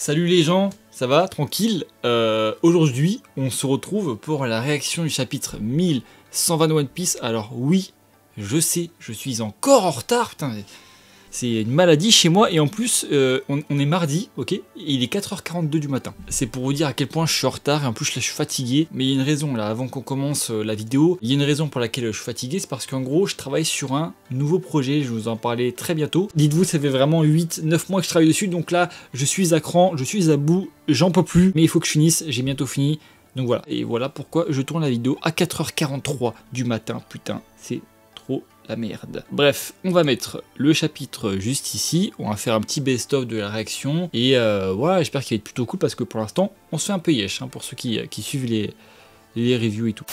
Salut les gens, ça va Tranquille euh, Aujourd'hui, on se retrouve pour la réaction du chapitre 1120 One Piece. Alors oui, je sais, je suis encore en retard, putain, c'est une maladie chez moi et en plus euh, on, est mardi, ok Il est 4h42 du matin. C'est pour vous dire à quel point je suis en retard et en plus là je suis fatigué. Mais il y a une raison là, avant qu'on commence euh, la vidéo, il y a une raison pour laquelle je suis fatigué, c'est parce qu'en gros je travaille sur un nouveau projet, je vais vous en parler très bientôt. Dites-vous, ça fait vraiment 8-9 mois que je travaille dessus, donc là je suis à cran, je suis à bout, j'en peux plus, mais il faut que je finisse, j'ai bientôt fini. Donc voilà, et voilà pourquoi je tourne la vidéo à 4h43 du matin, putain, c'est trop merde. Bref, on va mettre le chapitre juste ici, on va faire un petit best-of de la réaction, et euh, voilà, j'espère qu'il va être plutôt cool, parce que pour l'instant, on se fait un peu yesh, hein, pour ceux euh, qui, suivent les, les reviews et tout.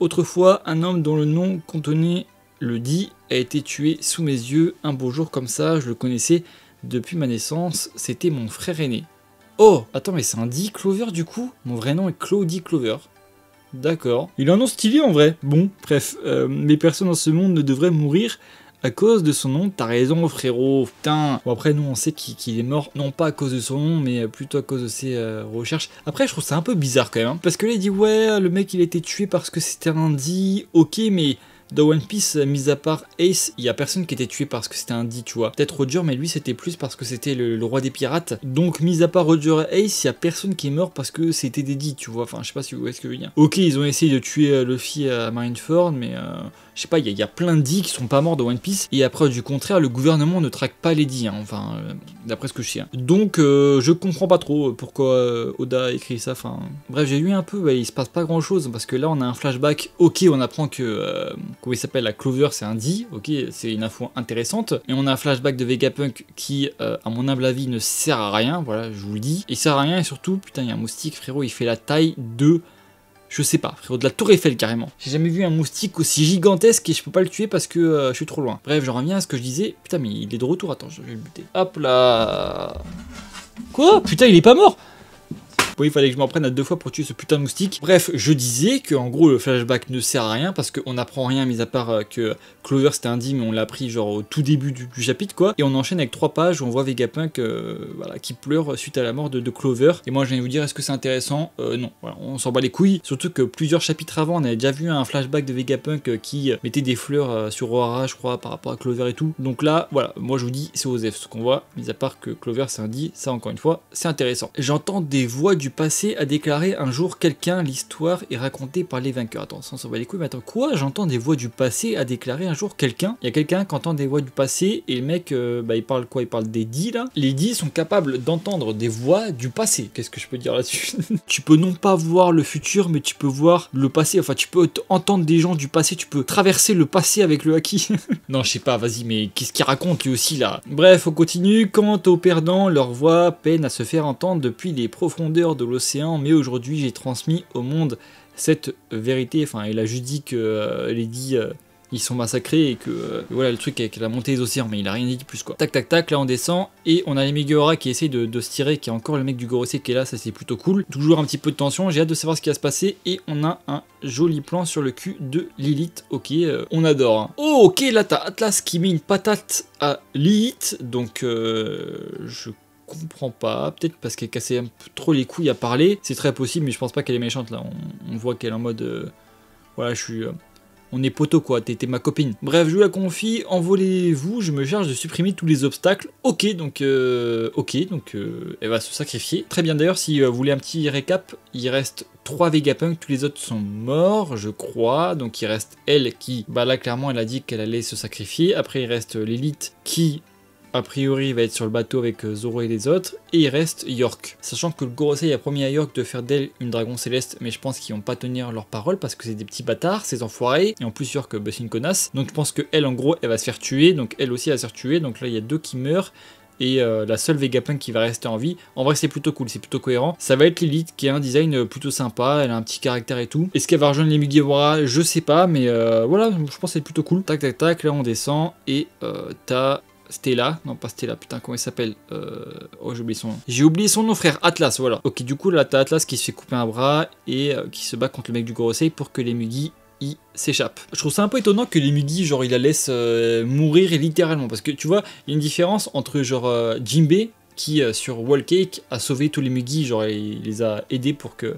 Autrefois, un homme dont le nom contenait le dit a été tué sous mes yeux un beau jour comme ça, je le connaissais depuis ma naissance, c'était mon frère aîné. Oh, attends, mais c'est un dit Clover du coup Mon vrai nom est Claudie Clover. D'accord. Il a un nom stylé en vrai. Bon, bref, euh, mais les personnes dans ce monde ne devraient mourir à cause de son nom, t'as raison frérot, putain. Bon après nous on sait qu'il est mort, non pas à cause de son nom, mais plutôt à cause de ses euh, recherches. Après je trouve ça un peu bizarre quand même, hein. parce que là il dit ouais, le mec il a été tué parce que c'était un ok mais dans One Piece, mis à part Ace, il y a personne qui était tué parce que c'était un dit, tu vois. Peut-être Roger, mais lui c'était plus parce que c'était le, roi des pirates. Donc, mis à part Roger et Ace, il y a personne qui est mort parce que c'était des dits, tu vois. Enfin, je sais pas si vous voyez ce que je veux dire. Ok, ils ont essayé de tuer euh, Luffy à Marineford, mais euh, je sais pas, il y, a plein de dits qui sont pas morts dans One Piece. Et après, du contraire, le gouvernement ne traque pas les dits, hein. enfin, euh, d'après ce que je sais. Hein. Donc, euh, je comprends pas trop pourquoi Oda a écrit ça. Enfin, bref, j'ai lu un peu, il se passe pas grand chose parce que là, on a un flashback. Ok, on apprend que comment il s'appelle, la Clover, c'est un dit, ok, c'est une info intéressante. Et on a un flashback de Vegapunk qui, euh, à mon humble avis, ne sert à rien, voilà, je vous le dis. Il sert à rien et surtout, putain, il y a un moustique, frérot, il fait la taille de je sais pas, frérot, de la tour Eiffel carrément. J'ai jamais vu un moustique aussi gigantesque et je peux pas le tuer parce que euh, je suis trop loin. Bref, j'en reviens à ce que je disais. Putain, mais il est de retour, attends, je vais le buter. Hop là Quoi Putain, il est pas mort Bon, il fallait que je m'en prenne à deux fois pour tuer ce putain de moustique. Bref, je disais que en gros le flashback ne sert à rien parce qu'on apprend rien mis à part euh, que Clover c'était un mais on l'a pris genre au tout début du, chapitre quoi. Et on enchaîne avec trois pages où on voit Vegapunk euh, voilà, qui pleure suite à la mort de, Clover. Et moi je viens vous dire est-ce que c'est intéressant euh, Non, on s'en bat les couilles. Surtout que plusieurs chapitres avant on avait déjà vu un flashback de Vegapunk qui mettait des fleurs sur O'Hara je crois par rapport à Clover et tout. Donc là voilà, moi je vous dis c'est aux f ce qu'on voit, mis à part que Clover c'est un dit, ça encore une fois c'est intéressant. J'entends des voix du du passé a déclaré un jour quelqu'un l'histoire est racontée par les vainqueurs. Attends, ça, s'en va les couilles, mais attends, quoi J'entends des voix du passé a déclaré un jour quelqu'un Il y a quelqu'un qui entend des voix du passé et le mec, euh, bah, il parle quoi Il parle des dits là Les dits sont capables d'entendre des voix du passé. Qu'est-ce que je peux dire là-dessus Tu peux non pas voir le futur, mais tu peux voir le passé. Enfin, tu peux entendre des gens du passé, tu peux traverser le passé avec le haki. non, je sais pas, vas-y, mais qu'est-ce qu'il raconte lui aussi là Bref, on continue. Quant aux perdants, leur voix peine à se faire entendre depuis les profondeurs de l'océan, mais aujourd'hui j'ai transmis au monde cette vérité. Enfin, il a juste dit que euh, les dix euh, ils sont massacrés et que euh, voilà le truc avec la montée des océans, mais il a rien dit plus quoi. Tac tac tac, là on descend et on a les qui essaye de, se tirer, qui est encore le mec du Gorosé qui est là, ça c'est plutôt cool. Toujours un petit peu de tension, j'ai hâte de savoir ce qui va se passer et on a un joli plan sur le cul de Lilith. Ok, on adore. Oh ok, là t'as Atlas qui met une patate à Lilith, donc je comprends pas, peut-être parce qu'elle cassait un peu trop les couilles à parler, c'est très possible, mais je pense pas qu'elle est méchante là, on, voit qu'elle est en mode, euh, voilà, je suis, euh, on est poteau quoi, t'es ma copine. Bref, je vous la confie, envolez-vous, je me charge de supprimer tous les obstacles. Ok, donc, euh, ok, donc elle va se sacrifier. Très bien d'ailleurs, si vous voulez un petit récap, il reste 3 Vegapunk, tous les autres sont morts, je crois. Donc il reste elle qui, bah là clairement, elle a dit qu'elle allait se sacrifier. Après, il reste l'élite qui a priori il va être sur le bateau avec euh, Zoro et les autres, et il reste York. Sachant que le Gorosei a promis à York de faire d'elle une dragon céleste, mais je pense qu'ils vont pas tenir leur parole parce que c'est des petits bâtards, ces enfoirés, et en plus York que euh, c'est une connasse, donc je pense que elle en gros elle va se faire tuer, donc elle aussi elle va se faire tuer, donc là il y a deux qui meurent, et euh, la seule Vegapunk qui va rester en vie. En vrai, c'est plutôt cool, c'est plutôt cohérent. Ça va être Lilith qui a un design plutôt sympa, elle a un petit caractère et tout. Est-ce qu'elle va rejoindre les Mugiwara Je sais pas, mais voilà, je pense que c'est plutôt cool. Tac, tac, tac, là on descend et t'as Stella, non pas Stella, putain, comment il s'appelle euh, Oh, j'ai oublié son nom. J'ai oublié son nom, frère, Atlas, voilà. Ok, du coup, là, t'as Atlas qui se fait couper un bras et euh, qui se bat contre le mec du Gorosei pour que les Mugi y s'échappent. Je trouve ça un peu étonnant que les Mugi, genre, il la laisse euh, mourir littéralement, parce que tu vois, il y a une différence entre, genre, Jimbe, qui, sur Wall Cake, a sauvé tous les Mugi, genre, il les a aidés pour que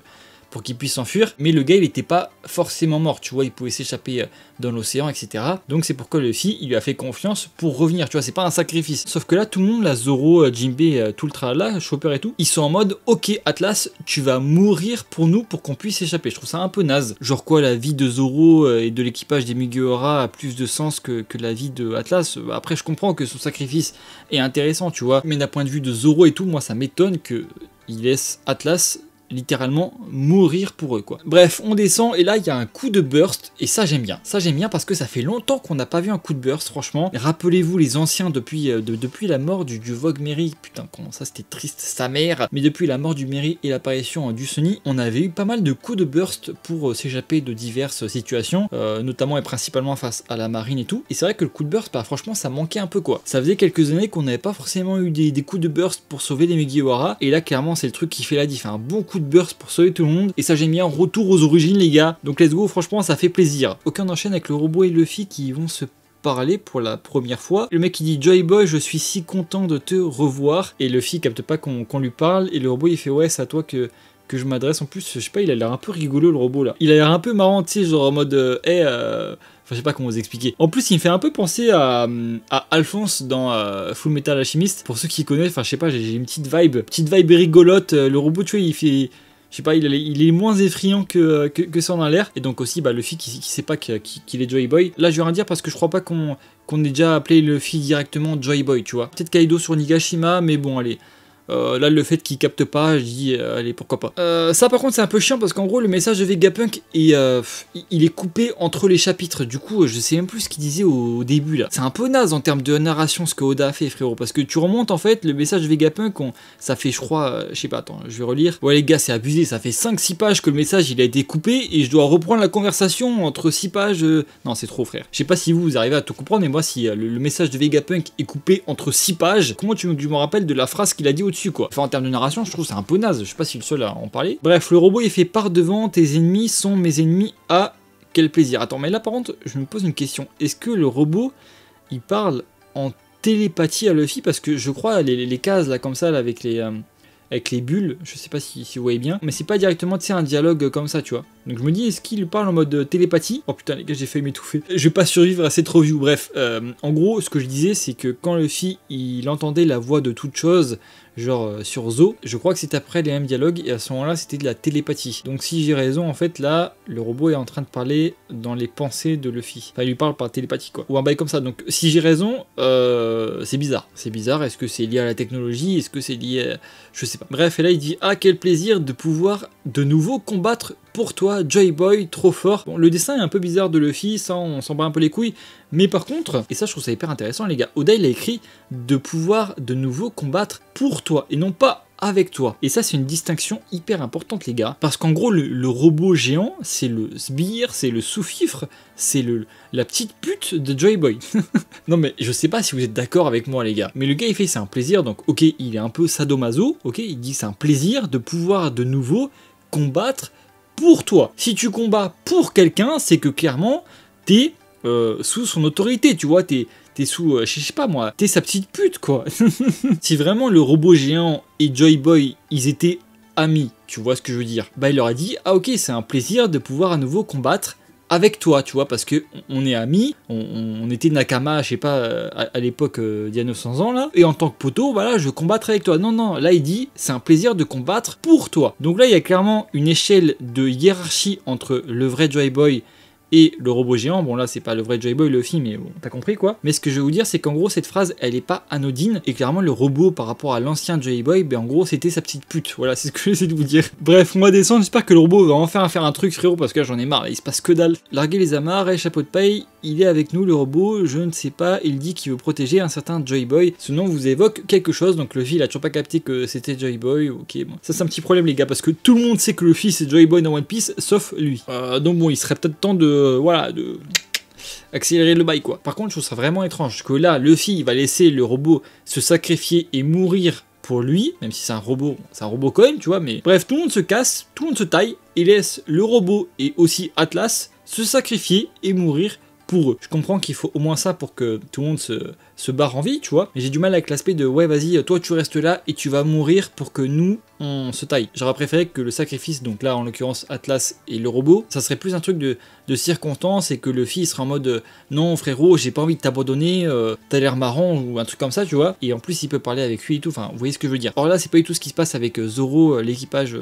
pour qu'il puisse s'enfuir. Mais le gars, il n'était pas forcément mort, tu vois, il pouvait s'échapper euh, dans l'océan, etc. Donc c'est pourquoi le fils il lui a fait confiance pour revenir, tu vois, c'est pas un sacrifice. Sauf que là, tout le monde, la Zoro, euh, jimbe euh, tout le tralala, Chopper et tout, ils sont en mode, ok Atlas, tu vas mourir pour nous pour qu'on puisse s'échapper. Je trouve ça un peu naze. Genre quoi, la vie de Zoro et de l'équipage des Mugiwara a plus de sens que, que la vie de Atlas. Bah, après, je comprends que son sacrifice est intéressant, tu vois, mais d'un point de vue de Zoro et tout, moi, ça m'étonne que il laisse Atlas littéralement mourir pour eux quoi. Bref, on descend et là il y a un coup de burst et ça j'aime bien. Ça j'aime bien parce que ça fait longtemps qu'on n'a pas vu un coup de burst franchement. Rappelez-vous les anciens depuis, euh, depuis la mort du, Vogue Mary, putain comment ça c'était triste sa mère, mais depuis la mort du Mary et l'apparition euh, du Sony, on avait eu pas mal de coups de burst pour euh, s'échapper de diverses situations, notamment et principalement face à la marine et tout. Et c'est vrai que le coup de burst, bah franchement ça manquait un peu quoi. Ça faisait quelques années qu'on n'avait pas forcément eu des, coups de burst pour sauver les Megiwara et là clairement c'est le truc qui fait la différence un hein. bon de burst pour sauver tout le monde. Et ça j'ai mis un retour aux origines les gars. Donc let's go, franchement ça fait plaisir. Aucun enchaîne avec le robot et le Luffy qui vont se parler pour la première fois. Le mec il dit Joy Boy, je suis si content de te revoir. Et le Luffy capte pas qu'on lui parle. Et le robot il fait ouais, c'est à toi que que je m'adresse en plus, je sais pas, il a l'air un peu rigolo le robot là. Il a l'air un peu marrant, tu sais, genre en mode, euh, euh, Enfin, je sais pas comment vous expliquer. En plus, il me fait un peu penser à, Alphonse dans euh, Full Metal Alchemist. Pour ceux qui connaissent, enfin, je sais pas, j'ai une petite vibe, petite vibe rigolote. Euh, le robot, tu vois, il fait. Je sais pas, il est, moins effrayant euh, que, que, ça en a l'air. Et donc aussi, bah, Luffy qui, qui sait pas qu'il est Joy Boy. Là, je vais rien dire parce que je crois pas qu'on qu'on ait déjà appelé le Luffy directement Joy Boy, tu vois. Peut-être Kaido sur Nigashima, mais bon, allez. Euh, là, le fait qu'il capte pas, je dis, euh, allez, pourquoi pas. Euh, ça, par contre, c'est un peu chiant parce qu'en gros, le message de Vegapunk, est, il est coupé entre les chapitres. Du coup, je sais même plus ce qu'il disait au, début là. C'est un peu naze en termes de narration ce que Oda a fait, frérot. Parce que tu remontes en fait, le message de Vegapunk, ça fait, je crois, je sais pas, attends, je vais relire. Ouais, les gars, c'est abusé. Ça fait 5-6 pages que le message il a été coupé et je dois reprendre la conversation entre 6 pages. Non, c'est trop, frère. Je sais pas si vous, vous, arrivez à tout comprendre, mais moi, si le, message de Vegapunk est coupé entre 6 pages, comment tu, tu me rappelles de la phrase qu'il a dit au Enfin en termes de narration je trouve c'est un peu naze, je sais pas si le seul à en parler. Bref le robot il fait par devant, tes ennemis sont mes ennemis à quel plaisir. Attends mais là par contre je me pose une question, est-ce que le robot il parle en télépathie à Luffy parce que je crois les, cases là comme ça avec les... Euh, avec les bulles, je sais pas si, si vous voyez bien, mais c'est pas directement un dialogue comme ça, tu vois. Donc je me dis, est-ce qu'il parle en mode euh, télépathie Oh putain, les gars, j'ai failli m'étouffer. Je vais pas survivre à cette review. Bref, euh, en gros, ce que je disais, c'est que quand Luffy, il entendait la voix de toute chose, genre euh, sur Zo, je crois que c'est après les mêmes dialogues, et à ce moment-là, c'était de la télépathie. Donc si j'ai raison, en fait, là, le robot est en train de parler dans les pensées de Luffy. Enfin, il lui parle par télépathie, quoi. Ou un bail comme ça. Donc si j'ai raison, c'est bizarre. C'est bizarre. Est-ce que c'est lié à la technologie Est-ce que c'est lié à... Je sais pas. Bref, et là, il dit, ah, quel plaisir de pouvoir de nouveau combattre pour toi, Joy Boy, trop fort. Bon, le dessin est un peu bizarre de Luffy, ça on s'en bat un peu les couilles, mais par contre, et ça je trouve ça hyper intéressant les gars, Oda il a écrit de pouvoir de nouveau combattre pour toi, et non pas avec toi. Et ça, c'est une distinction hyper importante, les gars. Parce qu'en gros, le, robot géant, c'est le sbire, c'est le sous-fifre, c'est le la petite pute de Joy Boy. non, mais je sais pas si vous êtes d'accord avec moi, les gars. Mais le gars, il fait c'est un plaisir. Donc, ok, il est un peu sadomaso. Ok, il dit c'est un plaisir de pouvoir de nouveau combattre pour toi. Si tu combats pour quelqu'un, c'est que clairement, t'es euh, sous son autorité, tu vois, t'es es sous, euh, je sais pas moi, t'es sa petite pute quoi. si vraiment le robot géant et Joy Boy, ils étaient amis, tu vois ce que je veux dire, bah il leur a dit, ah ok, c'est un plaisir de pouvoir à nouveau combattre avec toi, tu vois, parce que on est amis, on, était nakama, je sais pas, euh, à, l'époque il euh, d'il y a 900 ans là, et en tant que poteau, voilà, je combattrai avec toi. Non, non, là il dit, c'est un plaisir de combattre pour toi. Donc là, il y a clairement une échelle de hiérarchie entre le vrai Joy Boy et le robot géant. Bon, là, c'est pas le vrai Joy Boy, le film, mais bon, t'as compris quoi. Mais ce que je vais vous dire, c'est qu'en gros, cette phrase, elle est pas anodine. Et clairement, le robot par rapport à l'ancien Joy Boy, ben en gros, c'était sa petite pute. Voilà, c'est ce que j'essaie de vous dire. Bref, moi descendre, j'espère que le robot va enfin faire un truc, frérot, parce que j'en ai marre, il se passe que dalle. Larguer les amarres et eh, chapeau de paille, il est avec nous, le robot, je ne sais pas, il dit qu'il veut protéger un certain Joy Boy. Ce nom vous évoque quelque chose, donc le il a toujours pas capté que c'était Joy Boy, ok, bon. Ça, c'est un petit problème, les gars, parce que tout le monde sait que le fils c'est Joy Boy dans One Piece, sauf lui. Euh, donc bon, il serait peut-être temps de voilà, de. Accélérer le bail, quoi. Par contre, je trouve ça vraiment étrange que là, le fille va laisser le robot se sacrifier et mourir pour lui, même si c'est un robot, c'est un robot quand tu vois, mais bref, tout le monde se casse, tout le monde se taille et laisse le robot et aussi Atlas se sacrifier et mourir pour eux. Je comprends qu'il faut au moins ça pour que tout le monde se, se barre en vie, tu vois. Mais j'ai du mal avec l'aspect de ouais, vas-y, toi tu restes là et tu vas mourir pour que nous on se taille. J'aurais préféré que le sacrifice, donc là en l'occurrence Atlas et le robot, ça serait plus un truc de, circonstance et que le fils serait en mode euh, non frérot, j'ai pas envie de t'abandonner, euh, t'as l'air marrant ou un truc comme ça, tu vois. Et en plus, il peut parler avec lui et tout, enfin, vous voyez ce que je veux dire. Or là, c'est pas du tout ce qui se passe avec euh, Zoro, l'équipage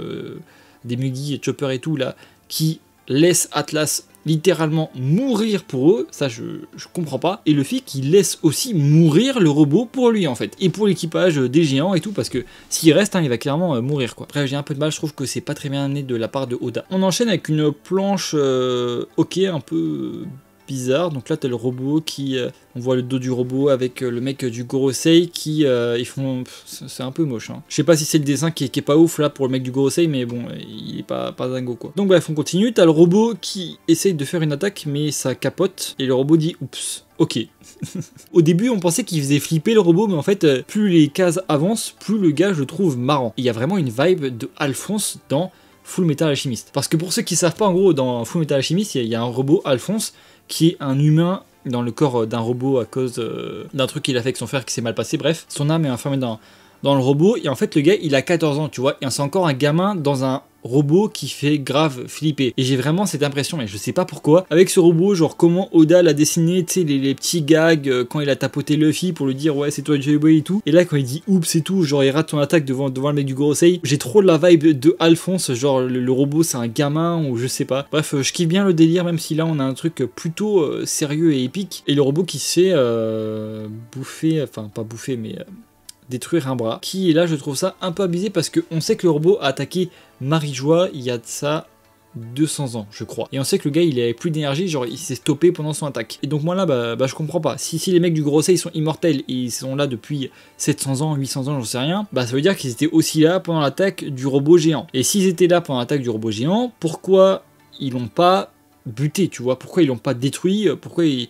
des Mugi, Chopper et tout là, qui laisse Atlas littéralement mourir pour eux, ça je, je comprends pas, et le fait qu'il laisse aussi mourir le robot pour lui en fait, et pour l'équipage des géants et tout, parce que s'il reste, hein, il va clairement euh, mourir quoi. Bref, j'ai un peu de mal, je trouve que c'est pas très bien amené de la part de Oda. On enchaîne avec une planche euh, ok un peu euh, bizarre. Donc là, t'as le robot qui. Euh, on voit le dos du robot avec euh, le mec euh, du Gorosei qui. ils font. C'est un peu moche. Hein. Je sais pas si c'est le dessin qui est, pas ouf là pour le mec du Gorosei, mais bon, il est pas, pas dingo quoi. Donc bref, on continue. T'as le robot qui essaye de faire une attaque, mais ça capote. Et le robot dit oups. Ok. Au début, on pensait qu'il faisait flipper le robot, mais en fait, plus les cases avancent, plus le gars je le trouve marrant. Il y a vraiment une vibe de Alphonse dans Full Metal Alchimiste. Parce que pour ceux qui savent pas, en gros, dans Full Metal Alchimiste, il y a un robot Alphonse qui est un humain dans le corps d'un robot à cause euh, d'un truc qu'il a fait avec son frère qui s'est mal passé. Bref, son âme est enfermée dans dans le robot. Et en fait, le gars, il a 14 ans, tu vois. Et c'est encore un gamin dans un robot qui fait grave flipper. Et j'ai vraiment cette impression, et je sais pas pourquoi, avec ce robot, genre comment Oda l'a dessiné, tu sais, les, petits gags, euh, quand il a tapoté Luffy pour lui dire ouais c'est toi Joy boy et tout. Et là quand il dit oups c'est tout, genre il rate ton attaque devant, le mec du grosseil. J'ai trop de la vibe de Alphonse, genre le, robot c'est un gamin ou je sais pas. Bref, euh, je kiffe bien le délire même si là on a un truc plutôt euh, sérieux et épique. Et le robot qui s'est euh, enfin pas bouffé mais détruire un bras. Qui là je trouve ça un peu abusé parce qu'on sait que le robot a attaqué Marie-Joie il y a de ça 200 ans, je crois. Et on sait que le gars, il avait plus d'énergie, genre il s'est stoppé pendant son attaque. Et donc moi là, bah, bah je comprends pas. Si, si les mecs du Grosset, ils sont immortels et ils sont là depuis 700 ans, 800 ans, j'en sais rien, bah ça veut dire qu'ils étaient aussi là pendant l'attaque du robot géant. Et s'ils étaient là pendant l'attaque du robot géant, pourquoi ils l'ont pas buté, tu vois Pourquoi ils l'ont pas détruit Pourquoi ils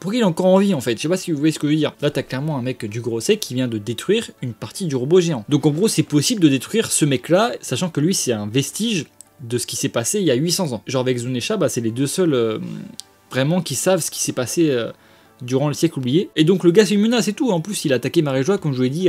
pourquoi il encore envie en fait. Je sais pas si vous voyez ce que je veux dire. Là, t'as clairement un mec du sec qui vient de détruire une partie du robot géant. Donc en gros, c'est possible de détruire ce mec-là, sachant que lui, c'est un vestige de ce qui s'est passé il y a 800 ans. Genre avec Zunesha, bah, c'est les deux seuls euh, vraiment qui savent ce qui s'est passé. Euh, durant le siècle oublié. Et donc le gars c'est une menace et tout. En plus il a attaqué Marie-Joie comme je vous l'ai dit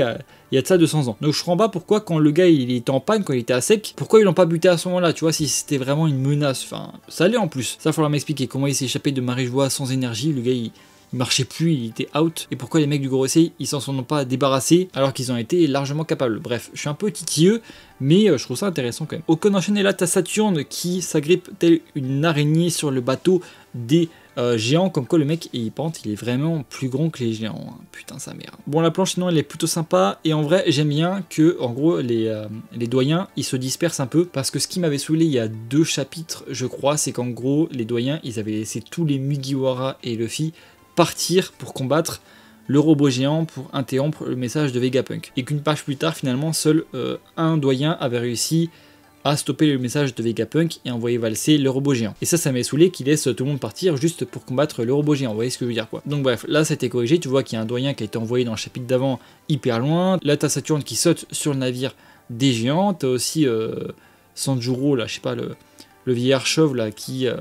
il y, a, de ça 200 ans. Donc je comprends pas pourquoi quand le gars il était en panne, quand il était à sec, pourquoi ils l'ont pas buté à ce moment-là, tu vois, si c'était vraiment une menace. Enfin ça allait en plus. Ça falloir m'expliquer comment il s'est échappé de Marie-Joie sans énergie. Le gars il, marchait plus, il était out. Et pourquoi les mecs du Gros ils s'en sont pas débarrassés alors qu'ils ont été largement capables. Bref, je suis un peu titilleux, mais euh, je trouve ça intéressant quand même. Au con enchaîné, là, t'as Saturne qui s'agrippe telle une araignée sur le bateau des euh, géant, comme quoi le mec, il pente, il est vraiment plus grand que les géants. Hein. Putain, sa mère. Bon, la planche, sinon, elle est plutôt sympa. Et en vrai, j'aime bien que, en gros, les, euh, les doyens, ils se dispersent un peu. Parce que ce qui m'avait saoulé il y a deux chapitres, je crois, c'est qu'en gros, les doyens, ils avaient laissé tous les Mugiwara et Luffy partir pour combattre le robot géant pour interrompre le message de Vegapunk. Et qu'une page plus tard, finalement, seul euh, un doyen avait réussi à stopper le message de Vegapunk et envoyer valser le robot géant. Et ça, ça m'est saoulé qu'il laisse tout le monde partir juste pour combattre le robot géant, vous voyez ce que je veux dire quoi. Donc bref, là ça a été corrigé, tu vois qu'il y a un doyen qui a été envoyé dans le chapitre d'avant hyper loin, là t'as Saturne qui saute sur le navire des géants, t'as aussi euh, Sanjuro, là je sais pas, le, le vieillard là qui euh,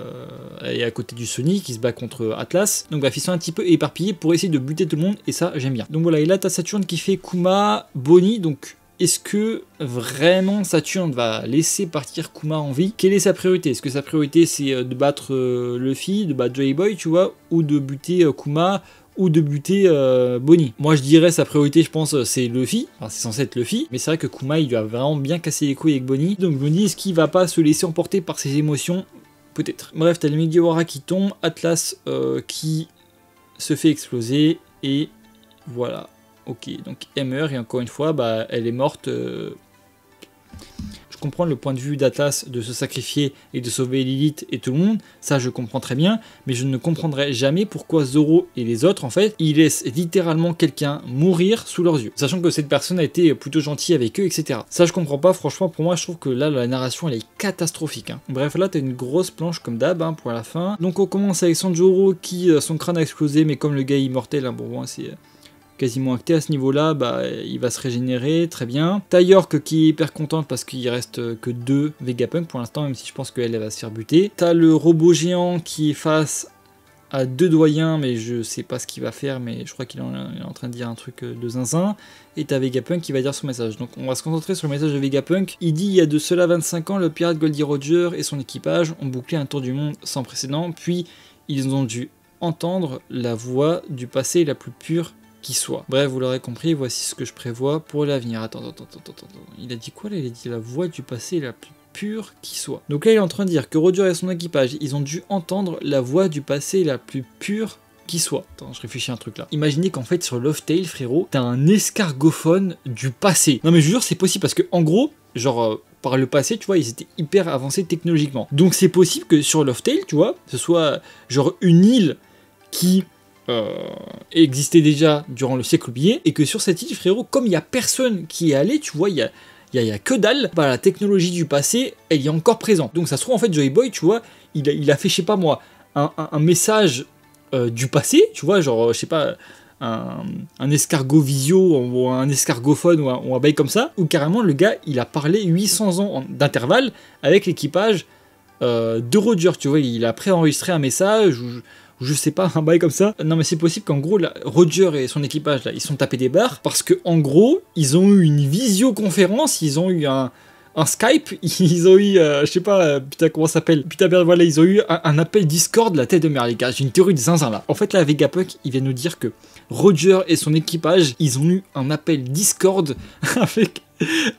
est à côté du Sony qui se bat contre Atlas. Donc bref, ils sont un petit peu éparpillés pour essayer de buter tout le monde et ça j'aime bien. Donc voilà, et là t'as Saturne qui fait Kuma, Bonnie, donc est-ce que vraiment Saturne va laisser partir Kuma en vie Quelle est sa priorité Est-ce que sa priorité c'est euh, de battre euh, Luffy, de battre Joy Boy, tu vois, ou de buter euh, Kuma ou de buter Bonnie. Moi je dirais sa priorité je pense c'est Luffy, enfin c'est censé être Luffy, mais c'est vrai que Kuma il doit vraiment bien casser les couilles avec Bonnie, donc je me dis est-ce qu'il va pas se laisser emporter par ses émotions Peut-être. Bref, t'as le qui tombe, Atlas qui se fait exploser, et voilà. Ok, donc elle meurt et encore une fois, bah, elle est morte. Euh, je comprends le point de vue d'Atlas de se sacrifier et de sauver Lilith et tout le monde, ça je comprends très bien, mais je ne comprendrai jamais pourquoi Zoro et les autres en fait, ils laissent littéralement quelqu'un mourir sous leurs yeux, sachant que cette personne a été plutôt gentille avec eux, etc. Ça je comprends pas, franchement pour moi je trouve que là la narration elle est catastrophique. Hein. Bref là t'as une grosse planche comme d'hab hein, pour la fin. Donc on commence avec Sanjuro qui euh, son crâne a explosé mais comme le gars immortel, bon, hein, bon c'est euh, quasiment acté à ce niveau-là, bah, il va se régénérer, très bien. York qui est hyper contente parce qu'il reste que deux Vegapunk pour l'instant, même si je pense qu'elle va se faire buter. T'as le robot géant qui est face à deux doyens, mais je sais pas ce qu'il va faire, mais je crois qu'il est en train de dire un truc euh, de zinzin. Et t'as Vegapunk qui va dire son message. Donc on va se concentrer sur le message de Vegapunk. Il dit il y a de cela 25 ans, le pirate Goldie Roger et son équipage ont bouclé un tour du monde sans précédent, puis ils ont dû entendre la voix du passé la plus pure qui soit. Bref, vous l'aurez compris, voici ce que je prévois pour l'avenir. Attends, attends, attends, attends, Il a dit quoi là Il a dit la voix du passé la plus pure qui soit. Donc là, il est en train de dire que Rodur et son équipage, ils ont dû entendre la voix du passé la plus pure qui soit. Attends, je réfléchis à un truc là. Imaginez qu'en fait, sur Love frérot, t'as un escargophone du passé. Non mais je jure, c'est possible parce que, en gros, genre... Euh, par le passé, tu vois, ils étaient hyper avancés technologiquement. Donc c'est possible que sur Love tu vois, ce soit genre une île qui euh, existait déjà durant le siècle oublié, et que sur cette île, frérot, comme il n'y a personne qui est allé, tu vois, il y a, que dalle, bah, la technologie du passé, elle est encore présente. Donc ça se trouve, en fait, Joy Boy, tu vois, il a, il fait, je sais pas moi, un, message euh, du passé, tu vois, genre, je sais pas, un, escargot visio ou un escargophone ou un, ou bail comme ça, ou carrément le gars il a parlé 800 ans d'intervalle avec l'équipage euh, de Roger, tu vois, il a préenregistré un message ou, je sais pas, un bail comme ça. Non, mais c'est possible qu'en gros, Roger et son équipage, là, ils sont tapés des barres parce que, en gros, ils ont eu une visioconférence, ils ont eu un, un Skype, ils ont eu, euh, je sais pas, euh, putain, comment ça s'appelle Putain, ben voilà, ils ont eu un, appel Discord la tête de mer, les gars. J'ai une théorie de zinzin là. En fait, là, Vegapunk, il vient nous dire que Roger et son équipage, ils ont eu un appel Discord avec.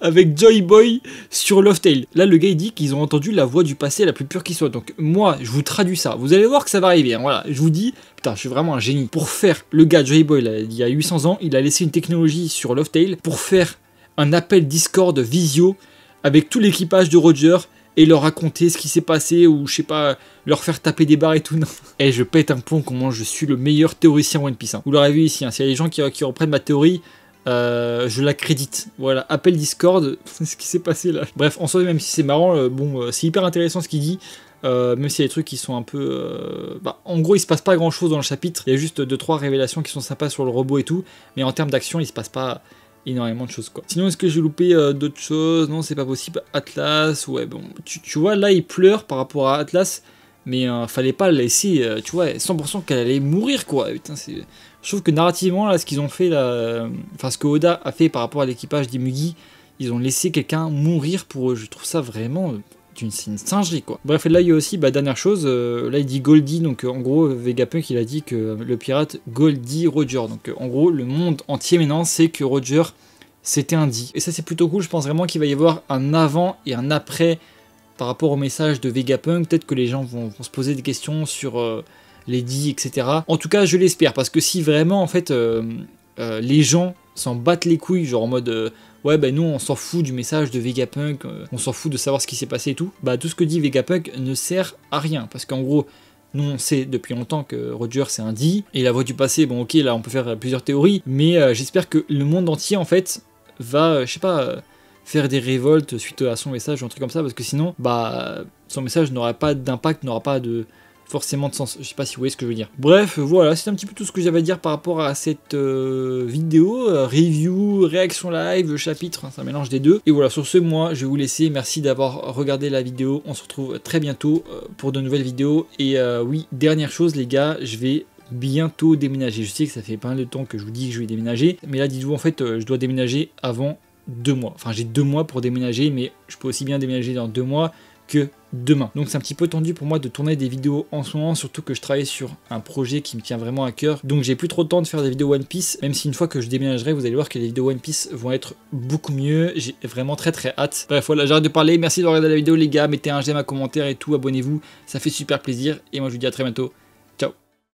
Avec Joy Boy sur Lovetail. Là, le gars il dit qu'ils ont entendu la voix du passé la plus pure qui soit. Donc, moi, je vous traduis ça. Vous allez voir que ça va arriver. Hein, voilà, je vous dis, putain, je suis vraiment un génie. Pour faire le gars Joy Boy, il y a 800 ans, il a laissé une technologie sur Lovetail pour faire un appel Discord visio avec tout l'équipage de Roger et leur raconter ce qui s'est passé ou je sais pas, leur faire taper des barres et tout. Non. Et eh, je pète un pont, comment je suis le meilleur théoricien One Piece. Hein. Vous l'aurez vu ici, hein. s'il y a des gens qui, reprennent ma théorie, je euh, je l'accrédite. Voilà, appel Discord, ce qui s'est passé là. Bref, en soi, même si c'est marrant, euh, bon, euh, c'est hyper intéressant ce qu'il dit. même s'il y a des trucs qui sont un peu... Bah, en gros, il se passe pas grand-chose dans le chapitre. Il y a juste 2-3 révélations qui sont sympas sur le robot et tout. Mais en termes d'action, il se passe pas énormément de choses quoi. Sinon est-ce que j'ai loupé euh, d'autres choses Non c'est pas possible. Atlas, ouais bon, tu, tu, vois là il pleure par rapport à Atlas, mais euh, fallait pas la laisser, euh, tu vois, 100% qu'elle allait mourir quoi. Putain, Je trouve que narrativement là ce qu'ils ont fait là, enfin ce que Oda a fait par rapport à l'équipage des Mugi, ils ont laissé quelqu'un mourir pour eux. Je trouve ça vraiment une singerie quoi. Bref, et là il y a aussi, bah dernière chose, euh, là il dit Goldie, donc euh, en gros Vegapunk il a dit que euh, le pirate Goldie Roger, donc en gros le monde entier maintenant sait que Roger c'était un dit. Et ça c'est plutôt cool, je pense vraiment qu'il va y avoir un avant et un après par rapport au message de Vegapunk, peut-être que les gens vont, se poser des questions sur les D, etc. En tout cas je l'espère, parce que si vraiment en fait les gens s'en battent les couilles, genre en mode ouais ben bah, nous on s'en fout du message de Vegapunk, euh, on s'en fout de savoir ce qui s'est passé et tout, bah tout ce que dit Vegapunk ne sert à rien parce qu'en gros nous, on sait depuis longtemps que Roger, c'est un dit. Et la voix du passé, bon, ok, là, on peut faire plusieurs théories. Mais euh, j'espère que le monde entier, en fait, va, euh, je sais pas, faire des révoltes suite à son message ou un truc comme ça. Parce que sinon, bah, son message n'aura pas d'impact, n'aura pas de, forcément de sens. Je sais pas si vous voyez ce que je veux dire. Bref, voilà, c'est un petit peu tout ce que j'avais à dire par rapport à cette euh, vidéo, euh, review, réaction live, chapitre, hein, ça mélange des deux. Et voilà, sur ce, moi, je vais vous laisser. Merci d'avoir regardé la vidéo. On se retrouve très bientôt euh, pour de nouvelles vidéos. Et oui, dernière chose, les gars, je vais bientôt déménager. Je sais que ça fait pas mal de temps que je vous dis que je vais déménager, mais là, dites-vous, en fait, je dois déménager avant deux mois. Enfin, j'ai deux mois pour déménager, mais je peux aussi bien déménager dans deux mois demain. Donc c'est un petit peu tendu pour moi de tourner des vidéos en ce moment, surtout que je travaille sur un projet qui me tient vraiment à cœur. Donc j'ai plus trop de temps de faire des vidéos One Piece, même si une fois que je déménagerai, vous allez voir que les vidéos One Piece vont être beaucoup mieux. J'ai vraiment très très hâte. Bref, voilà, j'arrête de parler. Merci d'avoir regardé la vidéo les gars. Mettez un j'aime, un commentaire et tout. Abonnez-vous, ça fait super plaisir. Et moi je vous dis à très bientôt.